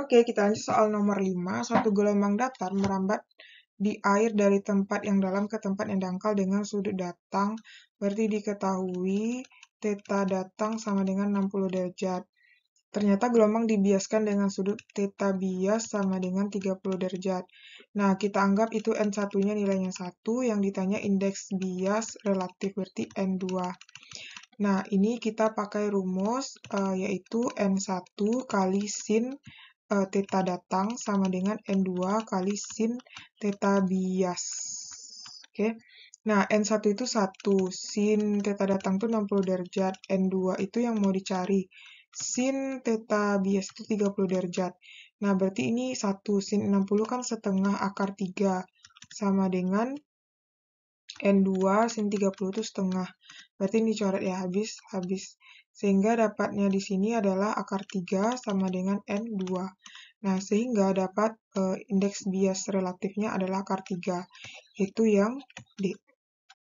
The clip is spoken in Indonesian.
Oke, kita lanjut soal nomor 5. Satu gelombang datar merambat di air dari tempat yang dalam ke tempat yang dangkal dengan sudut datang. Berarti diketahui teta datang sama dengan 60 derajat. Ternyata gelombang dibiaskan dengan sudut teta bias sama dengan 30 derajat. Nah, kita anggap itu N1-nya nilainya 1, yang ditanya indeks bias relatif, berarti N2. Nah, ini kita pakai rumus, uh, yaitu N1 kali sin Eh, teta datang sama dengan N2 kali sin teta bias. Oke. Okay. Nah, N1 itu 1, sin teta datang itu 60 derajat, N2 itu yang mau dicari. Sin teta bias itu 30 derajat. Nah, berarti ini 1, sin 60 kan setengah akar 3, sama dengan N2 sin 30 itu setengah. Berarti ini coret ya, habis, habis. Sehingga dapatnya di sini adalah akar 3 sama dengan N2. Nah, sehingga dapat uh, indeks bias relatifnya adalah akar 3. Itu yang D.